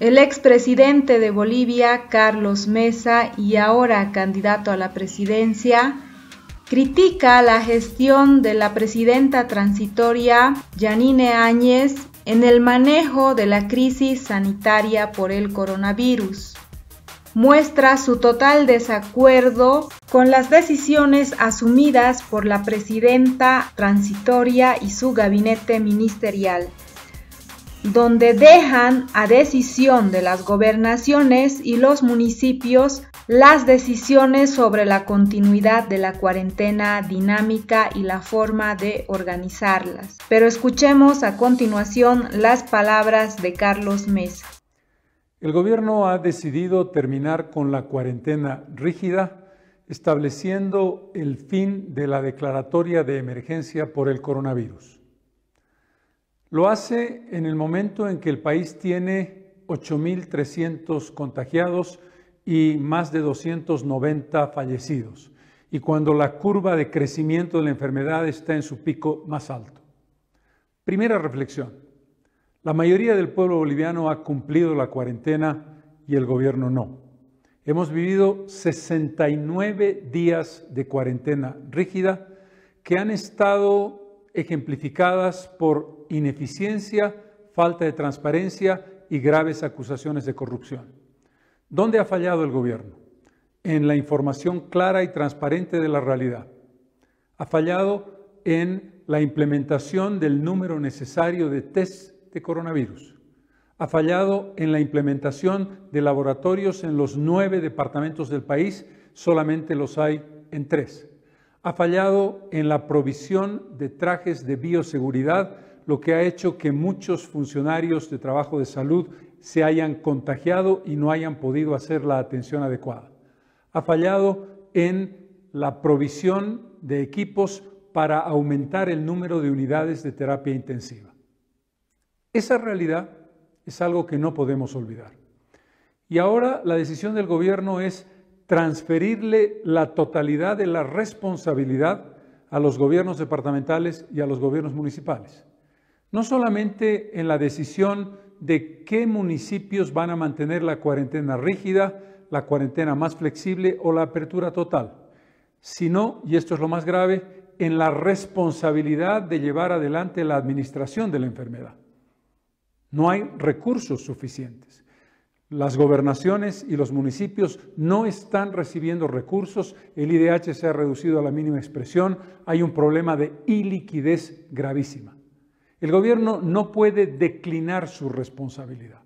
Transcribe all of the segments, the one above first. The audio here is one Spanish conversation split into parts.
El expresidente de Bolivia, Carlos Mesa, y ahora candidato a la presidencia, critica la gestión de la presidenta transitoria Yanine Áñez en el manejo de la crisis sanitaria por el coronavirus. Muestra su total desacuerdo con las decisiones asumidas por la presidenta transitoria y su gabinete ministerial donde dejan a decisión de las gobernaciones y los municipios las decisiones sobre la continuidad de la cuarentena dinámica y la forma de organizarlas. Pero escuchemos a continuación las palabras de Carlos Mesa. El gobierno ha decidido terminar con la cuarentena rígida, estableciendo el fin de la declaratoria de emergencia por el coronavirus. Lo hace en el momento en que el país tiene 8.300 contagiados y más de 290 fallecidos, y cuando la curva de crecimiento de la enfermedad está en su pico más alto. Primera reflexión. La mayoría del pueblo boliviano ha cumplido la cuarentena y el gobierno no. Hemos vivido 69 días de cuarentena rígida que han estado ejemplificadas por ineficiencia, falta de transparencia y graves acusaciones de corrupción. ¿Dónde ha fallado el gobierno? En la información clara y transparente de la realidad. Ha fallado en la implementación del número necesario de test de coronavirus. Ha fallado en la implementación de laboratorios en los nueve departamentos del país, solamente los hay en tres ha fallado en la provisión de trajes de bioseguridad, lo que ha hecho que muchos funcionarios de trabajo de salud se hayan contagiado y no hayan podido hacer la atención adecuada. Ha fallado en la provisión de equipos para aumentar el número de unidades de terapia intensiva. Esa realidad es algo que no podemos olvidar. Y ahora la decisión del gobierno es transferirle la totalidad de la responsabilidad a los gobiernos departamentales y a los gobiernos municipales. No solamente en la decisión de qué municipios van a mantener la cuarentena rígida, la cuarentena más flexible o la apertura total, sino, y esto es lo más grave, en la responsabilidad de llevar adelante la administración de la enfermedad. No hay recursos suficientes. Las gobernaciones y los municipios no están recibiendo recursos, el IDH se ha reducido a la mínima expresión, hay un problema de iliquidez gravísima. El gobierno no puede declinar su responsabilidad.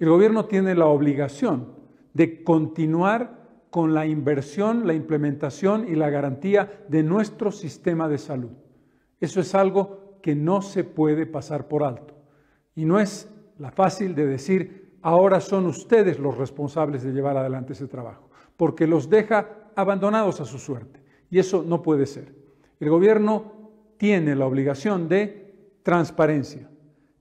El gobierno tiene la obligación de continuar con la inversión, la implementación y la garantía de nuestro sistema de salud. Eso es algo que no se puede pasar por alto. Y no es la fácil de decir, ahora son ustedes los responsables de llevar adelante ese trabajo, porque los deja abandonados a su suerte. Y eso no puede ser. El gobierno tiene la obligación de transparencia,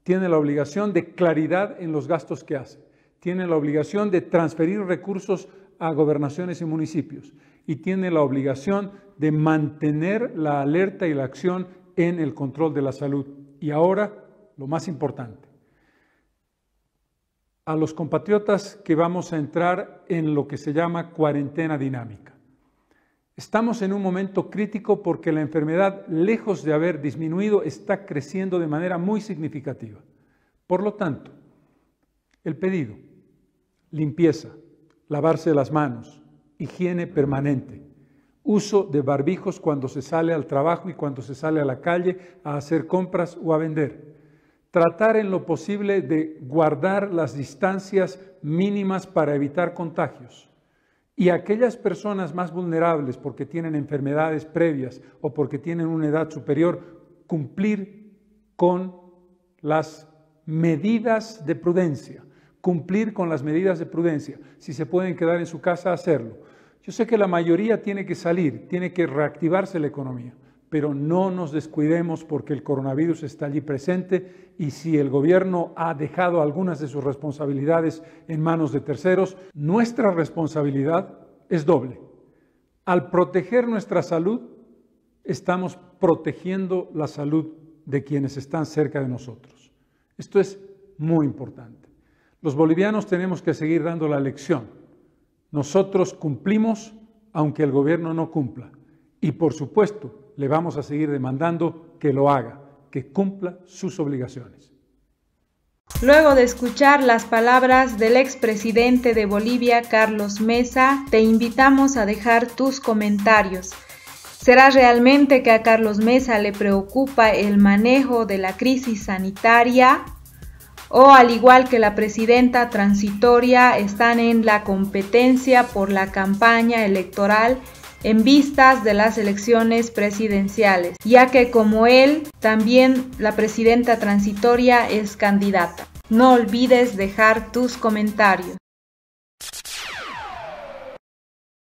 tiene la obligación de claridad en los gastos que hace, tiene la obligación de transferir recursos a gobernaciones y municipios y tiene la obligación de mantener la alerta y la acción en el control de la salud. Y ahora, lo más importante, a los compatriotas que vamos a entrar en lo que se llama cuarentena dinámica. Estamos en un momento crítico porque la enfermedad, lejos de haber disminuido, está creciendo de manera muy significativa. Por lo tanto, el pedido, limpieza, lavarse las manos, higiene permanente, uso de barbijos cuando se sale al trabajo y cuando se sale a la calle a hacer compras o a vender tratar en lo posible de guardar las distancias mínimas para evitar contagios. Y aquellas personas más vulnerables porque tienen enfermedades previas o porque tienen una edad superior, cumplir con las medidas de prudencia. Cumplir con las medidas de prudencia. Si se pueden quedar en su casa, hacerlo. Yo sé que la mayoría tiene que salir, tiene que reactivarse la economía pero no nos descuidemos porque el coronavirus está allí presente y si el gobierno ha dejado algunas de sus responsabilidades en manos de terceros, nuestra responsabilidad es doble. Al proteger nuestra salud, estamos protegiendo la salud de quienes están cerca de nosotros. Esto es muy importante. Los bolivianos tenemos que seguir dando la lección. Nosotros cumplimos aunque el gobierno no cumpla. Y por supuesto, le vamos a seguir demandando que lo haga, que cumpla sus obligaciones. Luego de escuchar las palabras del expresidente de Bolivia, Carlos Mesa, te invitamos a dejar tus comentarios. ¿Será realmente que a Carlos Mesa le preocupa el manejo de la crisis sanitaria? ¿O al igual que la presidenta transitoria, están en la competencia por la campaña electoral? en vistas de las elecciones presidenciales, ya que como él, también la presidenta transitoria es candidata. No olvides dejar tus comentarios.